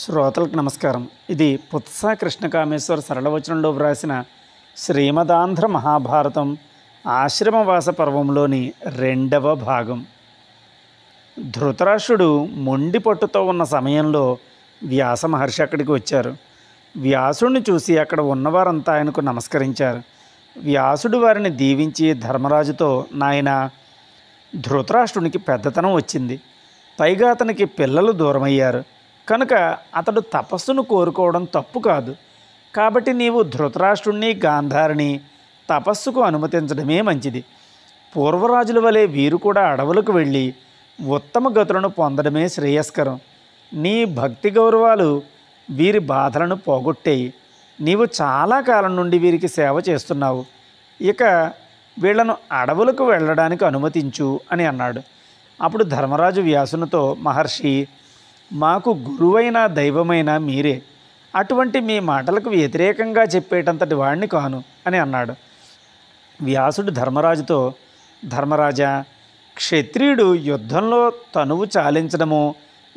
శ్రోతలకు నమస్కారం ఇది పుత్స కృష్ణకామేశ్వర సరళవచనంలో వ్రాసిన శ్రీమదాంధ్ర మహాభారతం ఆశ్రమవాస పర్వంలోని రెండవ భాగం ధృతరాష్ట్రుడు మొండి పట్టుతో ఉన్న సమయంలో వ్యాస మహర్షి అక్కడికి వచ్చారు వ్యాసుడిని చూసి అక్కడ ఉన్నవారంతా ఆయనకు నమస్కరించారు వ్యాసుడు వారిని దీవించి ధర్మరాజుతో నాయన ధృతరాష్ట్రునికి పెద్దతనం వచ్చింది పైగా అతనికి పిల్లలు దూరమయ్యారు కనుక అతడు తపస్సును కోరుకోవడం తప్పు కాదు కాబట్టి నీవు ధృతరాష్ట్రుణ్ణి గాంధారిని తపస్సుకు అనుమతించడమే మంచిది పూర్వరాజుల వలె వీరు కూడా అడవులకు వెళ్ళి ఉత్తమ గతులను పొందడమే శ్రేయస్కరం నీ భక్తి గౌరవాలు వీరి బాధలను పోగొట్టేయి నీవు చాలా కాలం నుండి వీరికి సేవ చేస్తున్నావు ఇక వీళ్లను అడవులకు వెళ్ళడానికి అనుమతించు అని అన్నాడు అప్పుడు ధర్మరాజు వ్యాసునితో మహర్షి మాకు గురువైన దైవమైన మీరే అటువంటి మీ మాటలకు వ్యతిరేకంగా చెప్పేటంతటి వాణ్ణి కాను అని అన్నాడు వ్యాసుడు ధర్మరాజుతో ధర్మరాజా క్షత్రియుడు యుద్ధంలో తనువు చాలించడము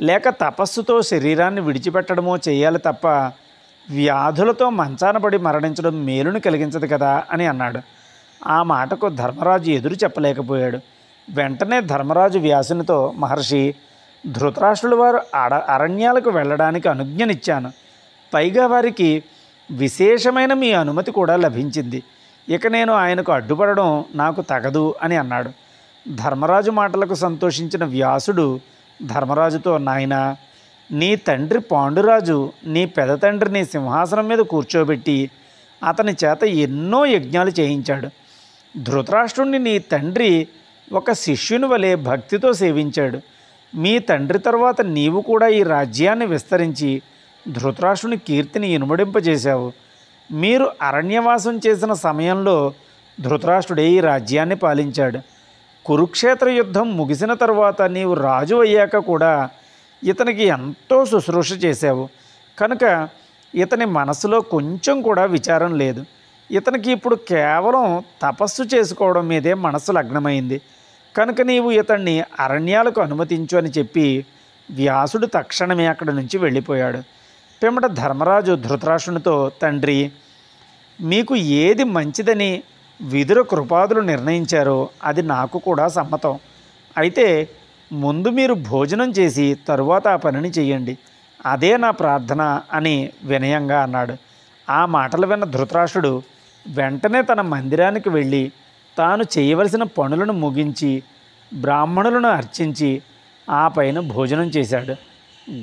లేక తపస్సుతో శరీరాన్ని విడిచిపెట్టడమో చేయాలి తప్ప వ్యాధులతో మంచాన పడి మరణించడం మేలును కలిగించదు కదా అని అన్నాడు ఆ మాటకు ధర్మరాజు ఎదురు చెప్పలేకపోయాడు వెంటనే ధర్మరాజు వ్యాసునితో మహర్షి ధృతరాష్ట్రుల వారు అడ అరణ్యాలకు వెళ్ళడానికి అనుజ్ఞనిచ్చాను పైగా వారికి విశేషమైన మీ అనుమతి కూడా లభించింది ఇక నేను ఆయనకు అడ్డుపడడం నాకు తగదు అని అన్నాడు ధర్మరాజు మాటలకు సంతోషించిన వ్యాసుడు ధర్మరాజుతో నాయన నీ తండ్రి పాండురాజు నీ పెద తండ్రిని సింహాసనం మీద కూర్చోబెట్టి అతని చేత ఎన్నో యజ్ఞాలు చేయించాడు ధృతరాష్ట్రుణ్ణి నీ తండ్రి ఒక శిష్యుని వలె భక్తితో సేవించాడు మీ తండ్రి తర్వాత నీవు కూడా ఈ రాజ్యాన్ని విస్తరించి ధృతరాష్ట్రుని కీర్తిని ఇనుమడింపజేశావు మీరు అరణ్యవాసం చేసిన సమయంలో ధృతరాష్ట్రుడే ఈ రాజ్యాన్ని పాలించాడు కురుక్షేత్ర యుద్ధం ముగిసిన తర్వాత నీవు రాజు అయ్యాక కూడా ఇతనికి ఎంతో శుశ్రూష చేశావు కనుక ఇతని మనసులో కొంచెం కూడా విచారం లేదు ఇతనికి ఇప్పుడు కేవలం తపస్సు చేసుకోవడం మీదే మనసు లగ్నమైంది కనుక నీవు ఇతన్ని అరణ్యాలకు అనుమతించు అని చెప్పి వ్యాసుడు తక్షణమే అక్కడి నుంచి వెళ్ళిపోయాడు పిమ్మట ధర్మరాజు ధృతరాష్ట్రునితో తండ్రి మీకు ఏది మంచిదని విదుర కృపాదులు నిర్ణయించారో అది నాకు కూడా సమ్మతం అయితే ముందు మీరు భోజనం చేసి తరువాత ఆ పనిని చేయండి అదే నా ప్రార్థన అని వినయంగా అన్నాడు ఆ మాటలు విన్న ధృతరాష్ట్రుడు వెంటనే తన మందిరానికి వెళ్ళి తాను చేయవలసిన పనులను ముగించి బ్రాహ్మణులను అర్చించి ఆ పైన భోజనం చేశాడు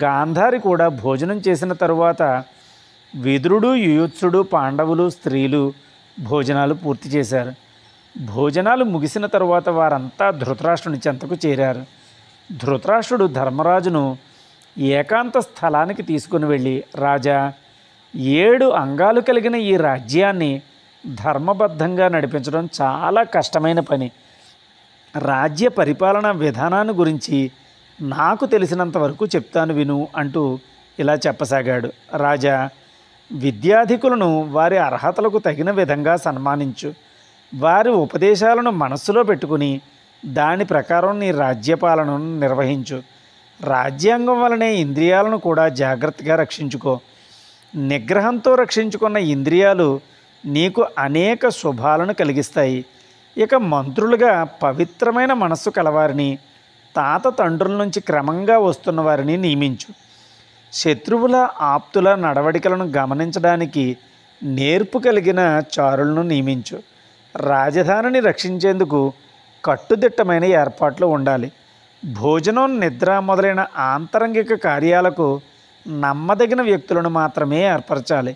గాంధారి కూడా భోజనం చేసిన తరువాత విదురుడు యుయుత్సుడు పాండవులు స్త్రీలు భోజనాలు పూర్తి చేశారు భోజనాలు ముగిసిన తరువాత వారంతా ధృతరాష్ట్రుని చెంతకు చేరారు ధృతరాష్ట్రుడు ధర్మరాజును ఏకాంత స్థలానికి తీసుకుని వెళ్ళి రాజా ఏడు అంగాలు కలిగిన ఈ రాజ్యాన్ని ధర్మబద్ధంగా నడిపించడం చాలా కష్టమైన పని రాజ్య పరిపాలన విధానాన్ని గురించి నాకు తెలిసినంత వరకు చెప్తాను విను అంటూ ఇలా చెప్పసాగాడు రాజా విద్యాధికులను వారి అర్హతలకు తగిన విధంగా సన్మానించు వారి ఉపదేశాలను మనస్సులో పెట్టుకుని దాని ప్రకారం నీ రాజ్యపాలనను నిర్వహించు రాజ్యాంగం వలనే ఇంద్రియాలను కూడా జాగ్రత్తగా రక్షించుకో నిగ్రహంతో రక్షించుకున్న ఇంద్రియాలు నీకు అనేక శుభాలను కలిగిస్తాయి ఇక మంత్రులుగా పవిత్రమైన మనస్సు కలవారిని తాత తండ్రుల నుంచి క్రమంగా వస్తున్న వారిని నియమించు శత్రువుల ఆప్తుల నడవడికలను గమనించడానికి నేర్పు కలిగిన చారులను నియమించు రాజధానిని రక్షించేందుకు కట్టుదిట్టమైన ఏర్పాట్లు ఉండాలి భోజనం నిద్ర మొదలైన ఆంతరంగిక కార్యాలకు నమ్మదగిన వ్యక్తులను మాత్రమే ఏర్పరచాలి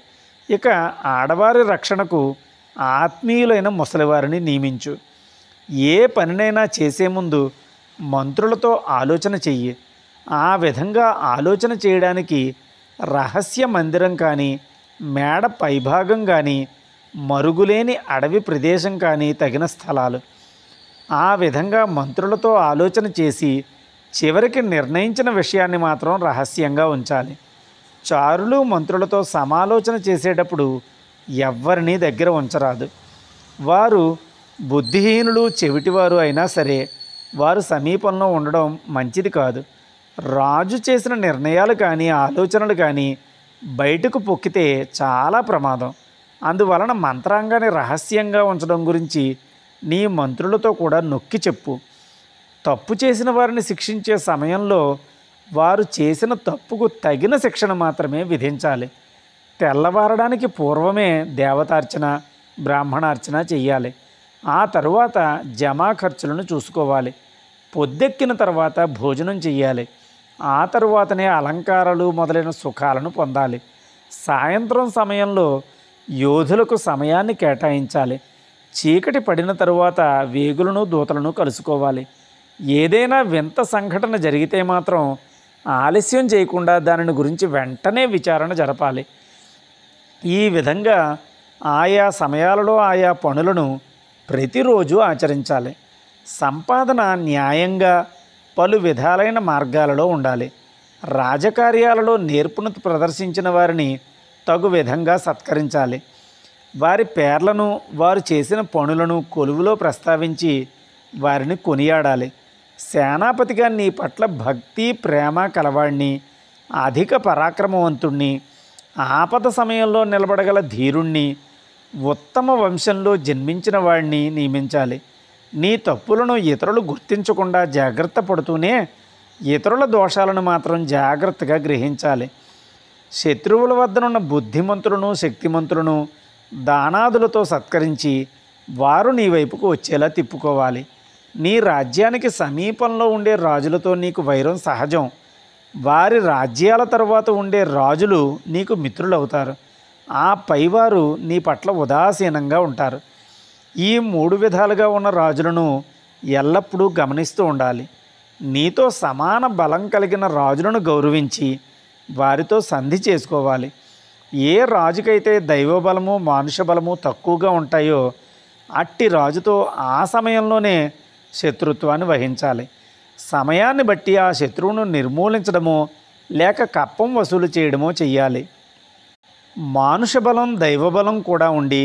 ఇక ఆడవారి రక్షణకు ఆత్మీయులైన ముసలివారిని నియమించు ఏ పనినైనా చేసే ముందు మంత్రులతో ఆలోచన చెయ్యి ఆ విధంగా ఆలోచన చేయడానికి రహస్య మందిరం కానీ మేడ పైభాగం కానీ మరుగులేని అడవి ప్రదేశం కానీ తగిన స్థలాలు ఆ విధంగా మంత్రులతో ఆలోచన చేసి చివరికి నిర్ణయించిన విషయాన్ని మాత్రం రహస్యంగా ఉంచాలి చారులు మంత్రులతో సమాలోచన చేసేటప్పుడు ఎవ్వరినీ దగ్గర ఉంచరాదు వారు బుద్ధిహీనులు చెవిటివారు అయినా సరే వారు సమీపంలో ఉండడం మంచిది కాదు రాజు చేసిన నిర్ణయాలు కానీ ఆలోచనలు కానీ బయటకు పొక్కితే చాలా ప్రమాదం అందువలన మంత్రాంగాన్ని రహస్యంగా ఉంచడం గురించి నీ మంత్రులతో కూడా నొక్కి చెప్పు తప్పు చేసిన వారిని శిక్షించే సమయంలో వారు చేసిన తప్పుకు తగిన శిక్షణ మాత్రమే విధించాలి తెల్లవారడానికి పూర్వమే దేవతార్చన బ్రాహ్మణార్చన చేయాలి ఆ తరువాత జమా ఖర్చులను చూసుకోవాలి పొద్దెక్కిన తర్వాత భోజనం చేయాలి ఆ తరువాతనే అలంకారాలు మొదలైన సుఖాలను పొందాలి సాయంత్రం సమయంలో యోధులకు సమయాన్ని కేటాయించాలి చీకటి పడిన తరువాత వేగులను దూతలను కలుసుకోవాలి ఏదైనా వింత సంఘటన జరిగితే మాత్రం ఆలస్యం చేయకుండా దానిని గురించి వెంటనే విచారణ జరపాలి ఈ విధంగా ఆయా సమయాలలో ఆయా పనులను ప్రతిరోజు ఆచరించాలి సంపాదన న్యాయంగా పలు విధాలైన మార్గాలలో ఉండాలి రాజకార్యాలలో నేర్పును ప్రదర్శించిన వారిని తగు విధంగా సత్కరించాలి వారి పేర్లను వారు చేసిన పనులను కొలువులో ప్రస్తావించి వారిని కొనియాడాలి సేనాపతిగా నీ పట్ల భక్తి ప్రేమ కలవాణ్ణి అధిక పరాక్రమవంతుణ్ణి ఆపద సమయంలో నిలబడగల ధీరుణ్ణి ఉత్తమ వంశంలో జన్మించిన వాడిని నియమించాలి నీ తప్పులను ఇతరులు గుర్తించకుండా జాగ్రత్త పడుతూనే ఇతరుల దోషాలను మాత్రం జాగ్రత్తగా గ్రహించాలి శత్రువుల వద్దనున్న బుద్ధిమంతులను శక్తిమంతులను దానాదులతో సత్కరించి వారు నీ వైపుకు వచ్చేలా తిప్పుకోవాలి నీ రాజ్యానికి సమీపంలో ఉండే రాజులతో నీకు వైరం సహజం వారి రాజ్యాల తర్వాత ఉండే రాజులు నీకు మిత్రులవుతారు ఆ పైవారు నీ పట్ల ఉదాసీనంగా ఉంటారు ఈ మూడు విధాలుగా ఉన్న రాజులను ఎల్లప్పుడూ గమనిస్తూ ఉండాలి నీతో సమాన బలం కలిగిన రాజులను గౌరవించి వారితో సంధి చేసుకోవాలి ఏ రాజుకైతే దైవబలము మానుష బలము తక్కువగా ఉంటాయో అట్టి రాజుతో ఆ సమయంలోనే శత్రుత్వాన్ని వహించాలి సమయాన్ని బట్టి ఆ శత్రువును నిర్మూలించడమో లేక కప్పం వసూలు చేయడమో చెయ్యాలి మానుష బలం దైవబలం కూడా ఉండి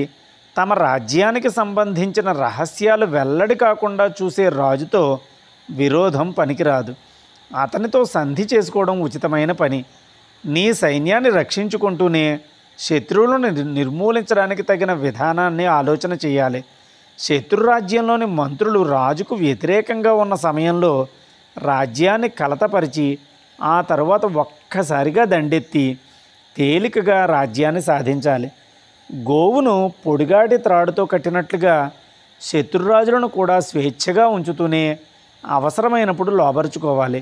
తమ రాజ్యానికి సంబంధించిన రహస్యాలు వెల్లడి కాకుండా చూసే రాజుతో విరోధం పనికిరాదు అతనితో సంధి చేసుకోవడం ఉచితమైన పని నీ సైన్యాన్ని రక్షించుకుంటూనే శత్రువులను నిర్మూలించడానికి తగిన విధానాన్ని ఆలోచన చేయాలి శత్రురాజ్యంలోని మంత్రులు రాజుకు వ్యతిరేకంగా ఉన్న సమయంలో రాజ్యాన్ని కలతపరిచి ఆ తర్వాత ఒక్కసారిగా దండెత్తి తేలికగా రాజ్యాన్ని సాధించాలి గోవును పొడిగాటి త్రాడుతో కట్టినట్లుగా శత్రురాజులను కూడా స్వేచ్ఛగా ఉంచుతూనే అవసరమైనప్పుడు లోబరుచుకోవాలి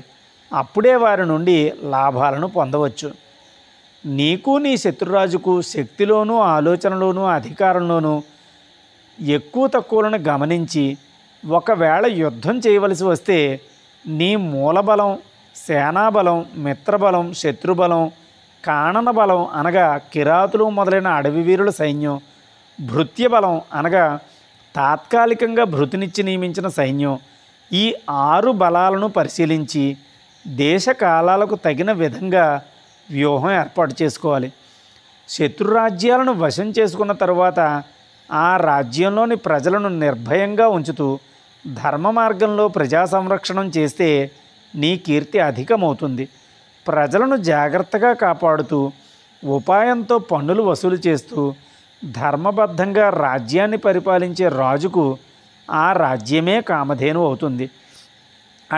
అప్పుడే వారి నుండి లాభాలను పొందవచ్చు నీకు నీ శత్రురాజుకు శక్తిలోనూ ఆలోచనలోనూ అధికారంలోనూ ఎక్కువ తక్కువలను గమనించి ఒకవేళ యుద్ధం చేయవలసి వస్తే నీ మూలబలం సేనాబలం మిత్రబలం శత్రుబలం కాణన బలం అనగా కిరాతులు మొదలైన అడవి వీరుల సైన్యం భృత్య బలం అనగా తాత్కాలికంగా భృతినిచ్చి నియమించిన సైన్యం ఈ ఆరు బలాలను పరిశీలించి దేశ కాలాలకు తగిన విధంగా వ్యూహం ఏర్పాటు చేసుకోవాలి శత్రురాజ్యాలను వశం చేసుకున్న తరువాత ఆ రాజ్యంలోని ప్రజలను నిర్భయంగా ఉంచుతూ ధర్మ మార్గంలో ప్రజా సంరక్షణం చేస్తే నీ కీర్తి అధికమవుతుంది ప్రజలను జాగ్రత్తగా కాపాడుతూ ఉపాయంతో పన్నులు వసూలు చేస్తూ ధర్మబద్ధంగా రాజ్యాన్ని పరిపాలించే రాజుకు ఆ రాజ్యమే కామధేను అవుతుంది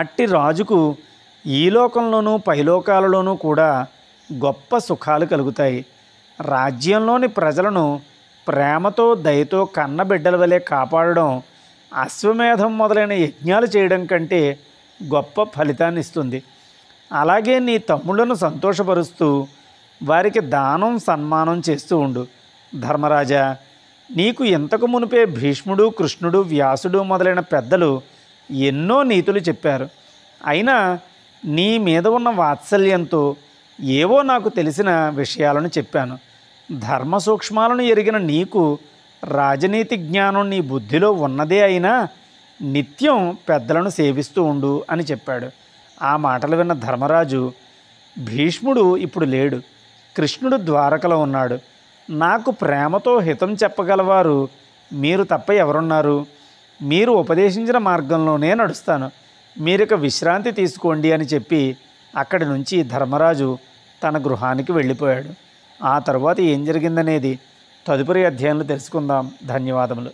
అట్టి రాజుకు ఈ లోకంలోనూ పైలోకాలలోనూ కూడా గొప్ప సుఖాలు కలుగుతాయి రాజ్యంలోని ప్రజలను ప్రేమతో దయతో కన్న బిడ్డల వలె కాపాడడం అశ్వమేధం మొదలైన యజ్ఞాలు చేయడం కంటే గొప్ప ఫలితాన్ని ఇస్తుంది అలాగే నీ తమ్ముళ్లను సంతోషపరుస్తూ వారికి దానం సన్మానం చేస్తూ ఉండు ధర్మరాజా నీకు ఇంతకు మునిపే భీష్ముడు కృష్ణుడు వ్యాసుడు మొదలైన పెద్దలు ఎన్నో నీతులు చెప్పారు అయినా నీ మీద ఉన్న వాత్సల్యంతో ఏవో నాకు తెలిసిన విషయాలను చెప్పాను ధర్మ సూక్ష్మాలను ఎరిగిన నీకు రాజనీతి జ్ఞానం నీ బుద్ధిలో ఉన్నదే అయినా నిత్యం పెద్దలను సేవిస్తూ ఉండు అని చెప్పాడు ఆ మాటలు విన్న ధర్మరాజు భీష్ముడు ఇప్పుడు లేడు కృష్ణుడు ద్వారకలో ఉన్నాడు నాకు ప్రేమతో హితం చెప్పగలవారు మీరు తప్ప ఎవరున్నారు మీరు ఉపదేశించిన మార్గంలోనే నడుస్తాను మీరిక విశ్రాంతి తీసుకోండి అని చెప్పి అక్కడి నుంచి ధర్మరాజు తన గృహానికి వెళ్ళిపోయాడు ఆ తర్వాత ఏం జరిగిందనేది తదుపరి అధ్యయనంలో తెలుసుకుందాం ధన్యవాదములు